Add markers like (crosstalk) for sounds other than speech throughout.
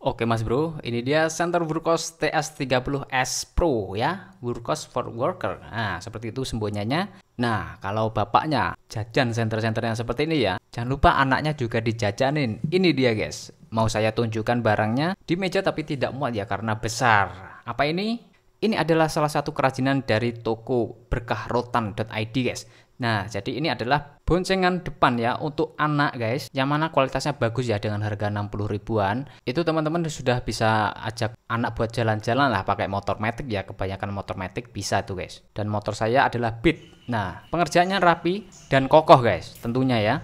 Oke mas bro, ini dia Center Burkos TS30S Pro ya, Burkos for Worker. Nah, seperti itu sembunyinya. Nah, kalau bapaknya jajan center-center yang seperti ini ya, jangan lupa anaknya juga dijajanin. Ini dia guys, mau saya tunjukkan barangnya di meja tapi tidak muat ya karena besar. Apa ini? Ini adalah salah satu kerajinan dari toko berkahrotan.id guys. Nah, jadi ini adalah boncengan depan ya untuk anak guys yang mana kualitasnya bagus ya dengan harga 60 ribuan itu teman-teman sudah bisa ajak anak buat jalan-jalan lah pakai motor metik ya kebanyakan motor metik bisa tuh guys dan motor saya adalah Beat nah pengerjaannya rapi dan kokoh guys tentunya ya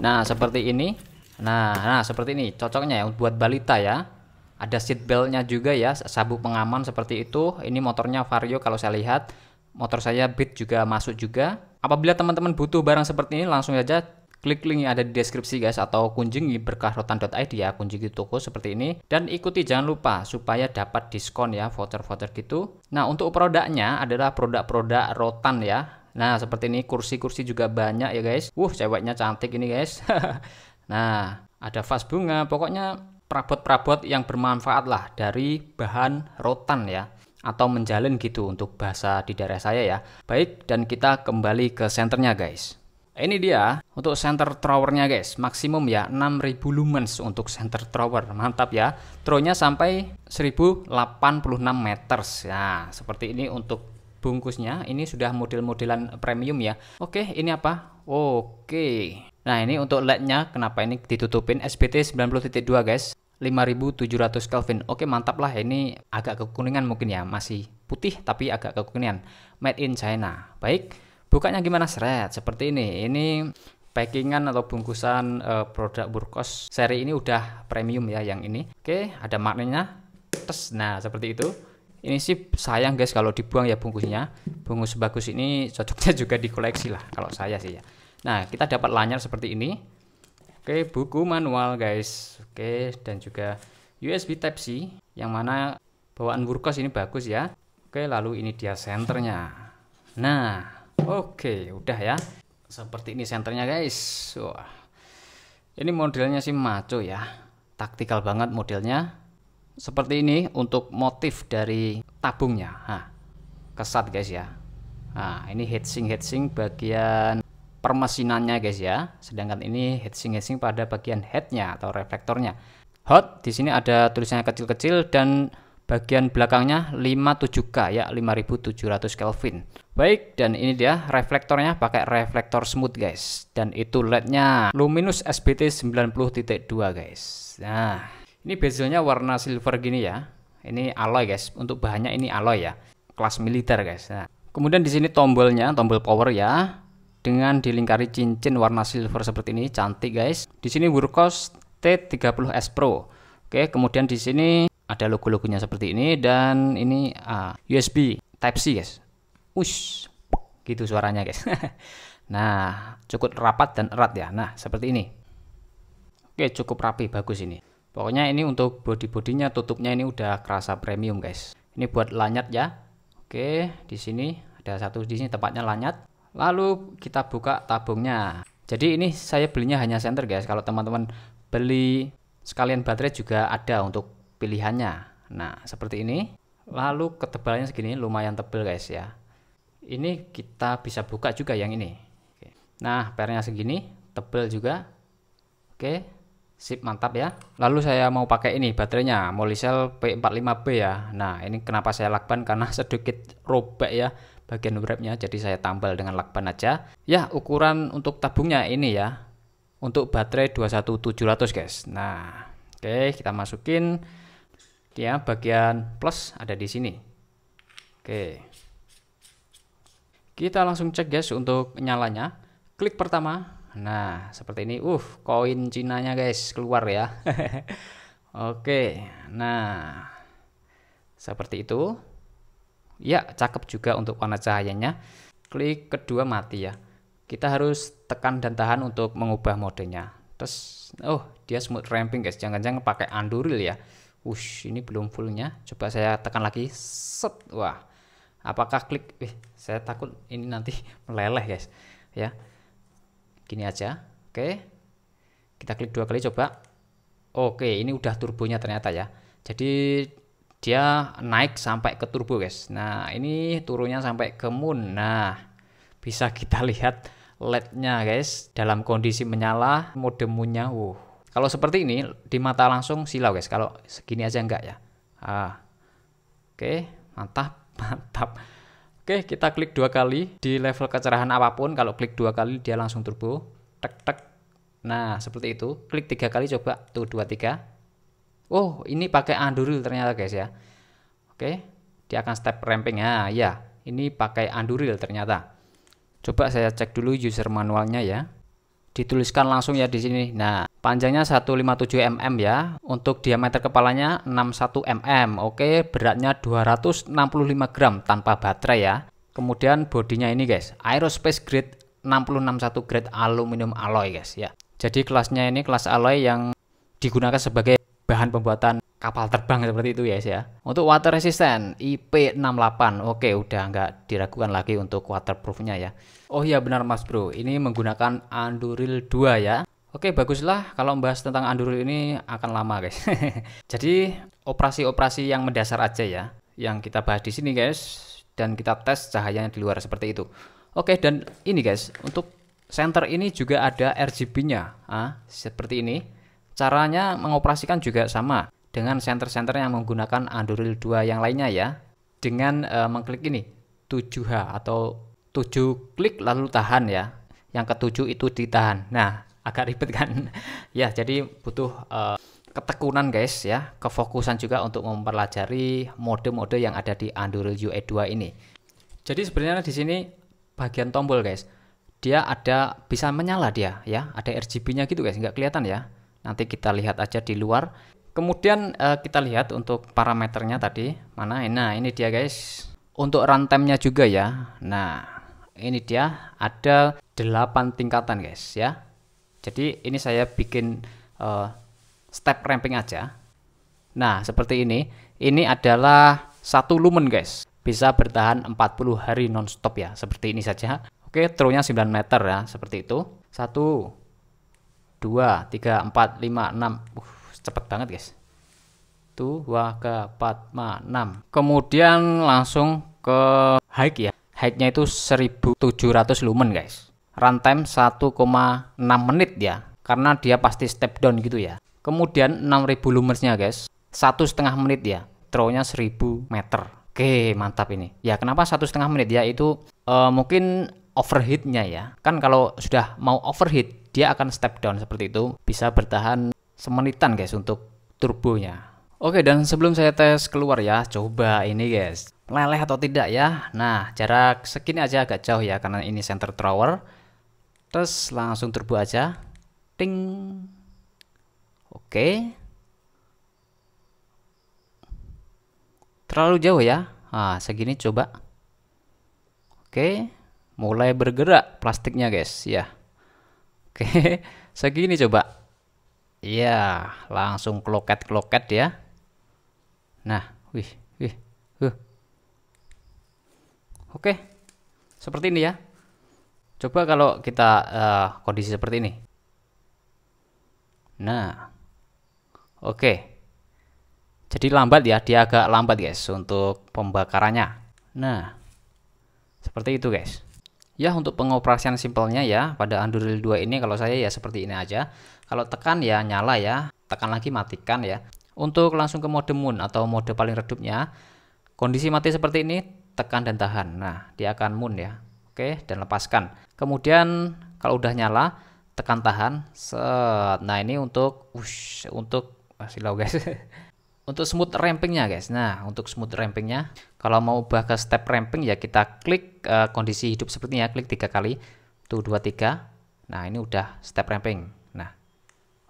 nah seperti ini nah nah seperti ini cocoknya ya buat balita ya ada seat beltnya juga ya sabuk pengaman seperti itu ini motornya Vario kalau saya lihat motor saya Beat juga masuk juga Apabila teman-teman butuh barang seperti ini, langsung saja klik link yang ada di deskripsi guys atau kunjungi berkahrotan.id ya kunjungi toko seperti ini dan ikuti jangan lupa supaya dapat diskon ya voucher-voucher gitu nah untuk produknya adalah produk-produk rotan ya nah seperti ini kursi-kursi juga banyak ya guys wuh ceweknya cantik ini guys (laughs) nah ada vas bunga pokoknya perabot-perabot yang bermanfaat lah dari bahan rotan ya atau menjalin gitu untuk bahasa di daerah saya ya. Baik, dan kita kembali ke senternya guys. Ini dia untuk center trowernya guys, maksimum ya 6000 lumens untuk center trower, mantap ya. Thrownya sampai 1086 meters ya, seperti ini untuk bungkusnya. Ini sudah model-modelan premium ya. Oke, ini apa? Oke. Nah ini untuk lednya kenapa ini ditutupin spt 90.2 guys. 5700 Kelvin. Oke, mantap lah ini agak kekuningan mungkin ya, masih putih tapi agak kekuningan. Made in China. Baik, bukanya gimana seret seperti ini. Ini packingan atau bungkusan uh, produk Burkos seri ini udah premium ya yang ini. Oke, ada magnetnya. Tes. Nah, seperti itu. Ini sih sayang guys kalau dibuang ya bungkusnya. Bungkus bagus ini cocoknya (laughs) juga dikoleksi lah kalau saya sih ya. Nah, kita dapat lanyar seperti ini Oke, buku manual guys. Oke, dan juga USB Type C yang mana bawaan Wurkos ini bagus ya. Oke, lalu ini dia senternya. Nah, oke, udah ya. Seperti ini senternya guys. Wah. Ini modelnya sih maco ya. Taktikal banget modelnya. Seperti ini untuk motif dari tabungnya. Nah, kesat guys ya. Nah, ini heatsink heatsink bagian permesinannya guys ya. Sedangkan ini heatsink-heatsink pada bagian headnya atau reflektornya. Hot di sini ada tulisannya kecil-kecil dan bagian belakangnya 57K ya 5700 Kelvin. Baik dan ini dia reflektornya pakai reflektor smooth guys dan itu lednya, nya luminous SBT 90.2 guys. Nah, ini bezelnya warna silver gini ya. Ini alloy guys. Untuk bahannya ini alloy ya. Kelas militer guys. Nah, kemudian di sini tombolnya, tombol power ya dengan dilingkari cincin warna silver seperti ini cantik guys di sini Workhorse T30S Pro oke kemudian di sini ada logo-logonya seperti ini dan ini ah, USB Type C guys ush gitu suaranya guys (laughs) nah cukup rapat dan erat ya nah seperti ini oke cukup rapi bagus ini pokoknya ini untuk body-bodinya tutupnya ini udah kerasa premium guys ini buat lanyard ya oke di sini ada satu di sini tempatnya lanyard Lalu kita buka tabungnya. Jadi ini saya belinya hanya senter guys. Kalau teman-teman beli sekalian baterai juga ada untuk pilihannya. Nah, seperti ini. Lalu ketebalannya segini lumayan tebal guys ya. Ini kita bisa buka juga yang ini. Nah, pernya segini, tebal juga. Oke, sip mantap ya. Lalu saya mau pakai ini baterainya Molicel P45B ya. Nah, ini kenapa saya lakban karena (laughs) sedikit robek ya bagian wrapnya jadi saya tambal dengan lakban aja ya ukuran untuk tabungnya ini ya untuk baterai 21700 guys nah oke okay, kita masukin ya bagian plus ada di sini oke okay. kita langsung cek guys untuk nyalanya klik pertama nah seperti ini uh koin cinanya guys keluar ya (laughs) oke okay, nah seperti itu Ya, cakep juga untuk warna cahayanya. Klik kedua mati ya. Kita harus tekan dan tahan untuk mengubah modenya. Terus, oh dia smooth ramping guys. Jangan-jangan pakai anduril ya. Wush, ini belum fullnya. Coba saya tekan lagi. Set, wah. Apakah klik? Eh, saya takut ini nanti (laughs) meleleh guys. Ya, gini aja. Oke, kita klik dua kali coba. Oke, ini udah turbonya ternyata ya. Jadi dia naik sampai ke turbo guys nah ini turunnya sampai ke moon nah bisa kita (laughs) lihat LED-nya guys dalam kondisi menyala mode moonnya wow kalau seperti ini di mata langsung silau guys kalau segini aja enggak ya ah oke mantap (laughs) mantap Oke, kita klik dua kali di level kecerahan apapun. Kalau klik dua kali dia langsung turbo. Tek tek. Nah, seperti itu. Klik tiga kali coba. Tuh dua tiga oh ini pakai anduril ternyata guys ya oke dia akan step ramping ya ya ini pakai anduril ternyata coba saya cek dulu user manualnya ya dituliskan langsung ya di sini nah panjangnya 157 mm ya untuk diameter kepalanya 61 mm oke beratnya 265 gram tanpa baterai ya kemudian bodinya ini guys aerospace grade 661 grade aluminium alloy guys ya jadi kelasnya ini kelas alloy yang digunakan sebagai bahan pembuatan kapal terbang seperti itu ya ya. Untuk water resistant IP68. Oke, udah nggak diragukan lagi untuk waterproofnya ya. Oh iya benar Mas Bro, ini menggunakan Anduril 2 ya. Oke, baguslah kalau membahas tentang Anduril ini akan lama, guys. (laughs) Jadi, operasi-operasi yang mendasar aja ya yang kita bahas di sini, guys. Dan kita tes cahayanya di luar seperti itu. Oke, dan ini guys, untuk center ini juga ada RGB-nya. Ah, seperti ini Caranya mengoperasikan juga sama dengan center-center yang menggunakan Android 2 yang lainnya ya. Dengan e, mengklik ini 7H atau 7 klik lalu tahan ya. Yang ketujuh itu ditahan. Nah, agak ribet kan? (laughs) ya, jadi butuh e, ketekunan guys ya, kefokusan juga untuk mempelajari mode-mode yang ada di Android UE 2 ini. Jadi sebenarnya di sini bagian tombol guys, dia ada bisa menyala dia ya, ada RGB-nya gitu guys, nggak kelihatan ya. Nanti kita lihat aja di luar. Kemudian uh, kita lihat untuk parameternya tadi mana. Nah, ini dia guys. Untuk rantemnya juga ya. Nah, ini dia ada 8 tingkatan guys ya. Jadi ini saya bikin uh, step ramping aja. Nah, seperti ini. Ini adalah satu lumen guys. Bisa bertahan 40 hari nonstop ya. Seperti ini saja. Oke, throw-nya 9 meter ya, seperti itu. Satu, 2, 3, 4, 5, 6 uh, cepet banget guys 2, 4, 5, 6 kemudian langsung ke high ya high nya itu 1700 lumen guys runtime 1,6 menit ya karena dia pasti step down gitu ya kemudian 6000 lumens guys satu setengah menit ya throw nya 1000 meter oke mantap ini ya kenapa satu setengah menit ya itu uh, mungkin overheat nya ya kan kalau sudah mau overheat dia akan step down seperti itu bisa bertahan semenitan guys untuk turbonya oke dan sebelum saya tes keluar ya coba ini guys leleh atau tidak ya nah jarak segini aja agak jauh ya karena ini center tower. terus langsung turbo aja ting oke terlalu jauh ya nah segini coba oke mulai bergerak plastiknya guys ya Oke, (laughs) segini coba. Iya, langsung kloket-kloket ya. Nah, wih, wih, huh. Oke, seperti ini ya. Coba kalau kita uh, kondisi seperti ini. Nah, oke. Jadi lambat ya, dia agak lambat guys untuk pembakarannya. Nah, seperti itu guys. Ya untuk pengoperasian simpelnya ya pada Android 2 ini kalau saya ya seperti ini aja. Kalau tekan ya nyala ya, tekan lagi matikan ya. Untuk langsung ke mode moon atau mode paling redupnya, kondisi mati seperti ini tekan dan tahan. Nah, dia akan moon ya. Oke, dan lepaskan. Kemudian kalau udah nyala, tekan tahan. Set. Nah, ini untuk ush, untuk silau guys. (laughs) untuk smooth rampingnya guys nah untuk smooth rampingnya kalau mau ubah ke step ramping ya kita klik uh, kondisi hidup seperti ini ya klik tiga kali tuh dua tiga nah ini udah step ramping nah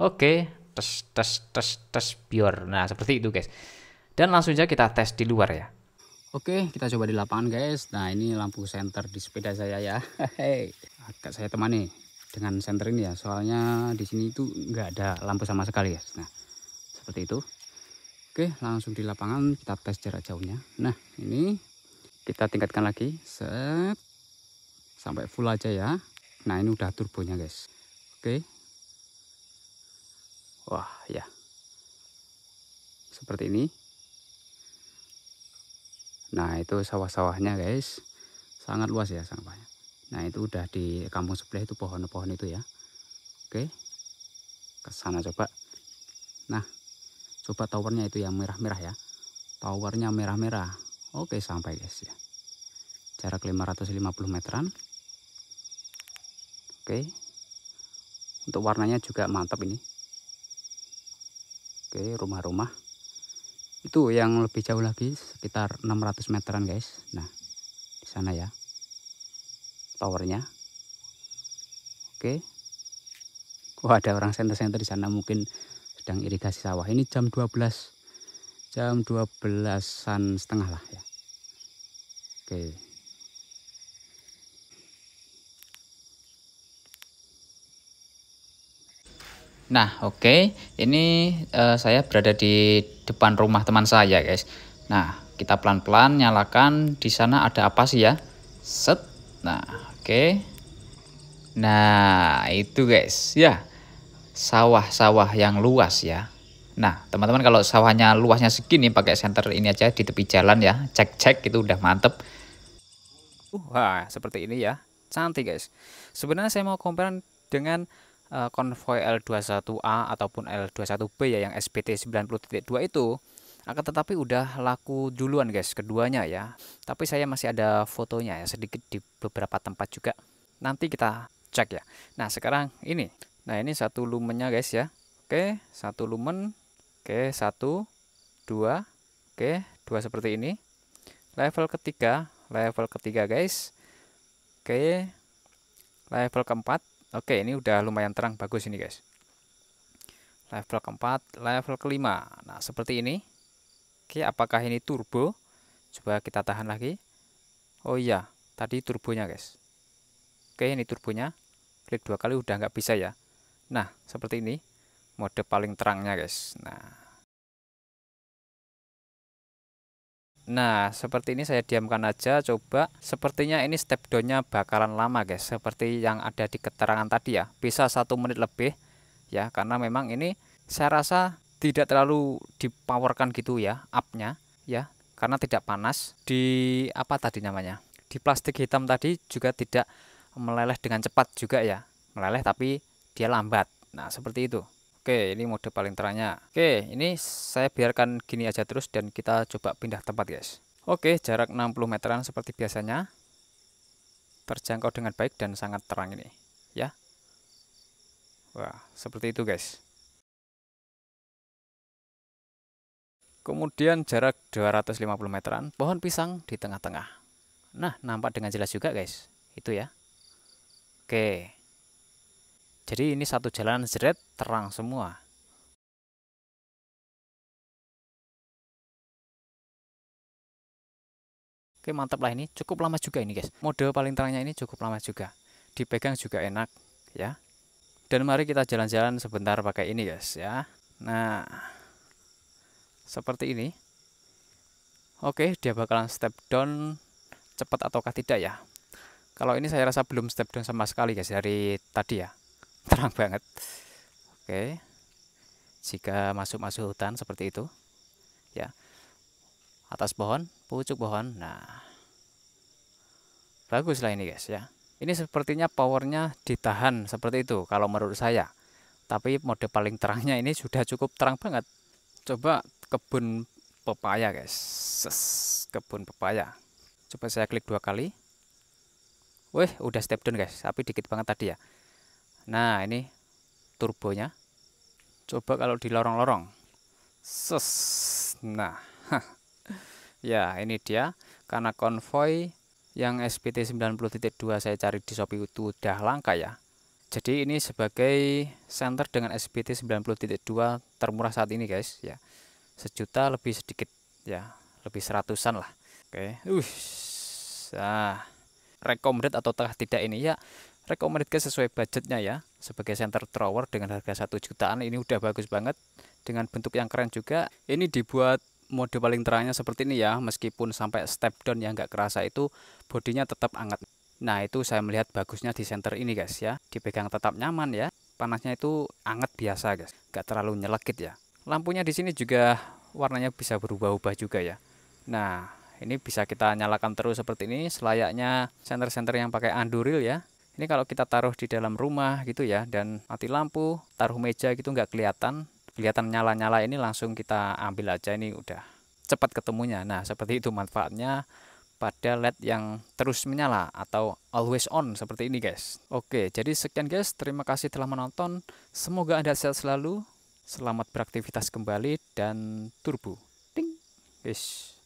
oke okay. tes tes tes tes biar. nah seperti itu guys dan langsung aja kita tes di luar ya oke kita coba di lapangan guys nah ini lampu center di sepeda saya ya (laughs) Hei, agak saya temani dengan center ini ya soalnya di sini itu nggak ada lampu sama sekali ya nah seperti itu Oke, langsung di lapangan kita tes jarak jauhnya. Nah, ini kita tingkatkan lagi. Set. Sampai full aja ya. Nah, ini udah turbonya, guys. Oke. Wah, ya. Seperti ini. Nah, itu sawah-sawahnya, guys. Sangat luas ya sampahnya. Nah, itu udah di kampung sebelah itu pohon-pohon itu ya. Oke. Ke sana coba. Nah, coba towernya itu yang merah-merah ya towernya merah-merah oke sampai guys ya jarak 550 meteran oke untuk warnanya juga mantap ini oke rumah-rumah itu yang lebih jauh lagi sekitar 600 meteran guys nah di sana ya towernya oke Wah, ada orang center-center di sana mungkin sedang irigasi sawah ini jam 12 jam 12-an setengah lah ya oke Nah, oke, okay. ini uh, saya berada di depan rumah teman saya, guys. Nah, kita pelan-pelan nyalakan. Di sana ada apa sih ya? Set. Nah, oke. Okay. Nah, itu guys, ya sawah-sawah yang luas ya. Nah, teman-teman kalau sawahnya luasnya segini pakai senter ini aja di tepi jalan ya. Cek-cek itu udah mantep. Uh, wah, seperti ini ya. Cantik guys. Sebenarnya saya mau compare dengan uh, konvoy L21A ataupun L21B ya yang SPT 90.2 itu. Akan tetapi udah laku duluan guys keduanya ya. Tapi saya masih ada fotonya ya sedikit di beberapa tempat juga. Nanti kita cek ya. Nah, sekarang ini Nah ini satu lumennya guys ya. Oke satu lumen. Oke satu dua. Oke dua seperti ini. Level ketiga level ketiga guys. Oke level keempat. Oke ini udah lumayan terang bagus ini guys. Level keempat level kelima. Nah seperti ini. Oke apakah ini turbo? Coba kita tahan lagi. Oh iya, tadi turbonya guys. Oke, ini turbonya. Klik dua kali udah nggak bisa ya. Nah, seperti ini mode paling terangnya, guys. Nah. Nah, seperti ini saya diamkan aja coba. Sepertinya ini step down-nya bakalan lama, guys. Seperti yang ada di keterangan tadi ya. Bisa satu menit lebih ya, karena memang ini saya rasa tidak terlalu dipowerkan gitu ya up-nya ya, karena tidak panas di apa tadi namanya? Di plastik hitam tadi juga tidak meleleh dengan cepat juga ya. Meleleh tapi dia lambat nah seperti itu Oke ini mode paling terangnya Oke ini saya biarkan gini aja terus dan kita coba pindah tempat guys Oke jarak 60 meteran seperti biasanya terjangkau dengan baik dan sangat terang ini ya Wah seperti itu guys Kemudian jarak 250 meteran, pohon pisang di tengah-tengah. Nah, nampak dengan jelas juga guys. Itu ya. Oke. Jadi ini satu jalan jeret terang semua. Oke mantap lah ini, cukup lama juga ini guys. Mode paling terangnya ini cukup lama juga. Dipegang juga enak ya. Dan mari kita jalan-jalan sebentar pakai ini guys ya. Nah, seperti ini. Oke, dia bakalan step down cepat ataukah tidak ya. Kalau ini saya rasa belum step down sama sekali guys dari tadi ya terang banget oke jika masuk-masuk hutan seperti itu ya atas pohon pucuk pohon nah bagus lah ini guys ya ini sepertinya powernya ditahan seperti itu kalau menurut saya tapi mode paling terangnya ini sudah cukup terang banget coba kebun pepaya guys Ses, kebun pepaya coba saya klik dua kali Wih, udah step down guys, tapi dikit banget tadi ya. Nah, ini turbonya. Coba kalau di lorong-lorong. Ses. Nah. (laughs) ya, ini dia karena konvoy yang SPT 90.2 saya cari di Shopee itu udah langka ya. Jadi ini sebagai center dengan SPT 90.2 termurah saat ini guys ya. Sejuta lebih sedikit ya, lebih seratusan lah. Oke. Uh. Nah, recommended atau tidak ini ya recommendednya sesuai budgetnya ya sebagai center tower dengan harga satu jutaan ini udah bagus banget dengan bentuk yang keren juga ini dibuat mode paling terangnya seperti ini ya meskipun sampai step down yang nggak kerasa itu bodinya tetap hangat nah itu saya melihat bagusnya di center ini guys ya dipegang tetap nyaman ya panasnya itu hangat biasa guys nggak terlalu nyelekit ya lampunya di sini juga warnanya bisa berubah-ubah juga ya nah ini bisa kita nyalakan terus seperti ini selayaknya center-center yang pakai anduril ya ini kalau kita taruh di dalam rumah gitu ya dan mati lampu, taruh meja gitu nggak kelihatan, kelihatan nyala-nyala ini langsung kita ambil aja ini udah cepat ketemunya. Nah, seperti itu manfaatnya pada LED yang terus menyala atau always on seperti ini guys. Oke, jadi sekian guys, terima kasih telah menonton. Semoga Anda sehat selalu, selamat beraktivitas kembali dan turbo. Ting. Guys.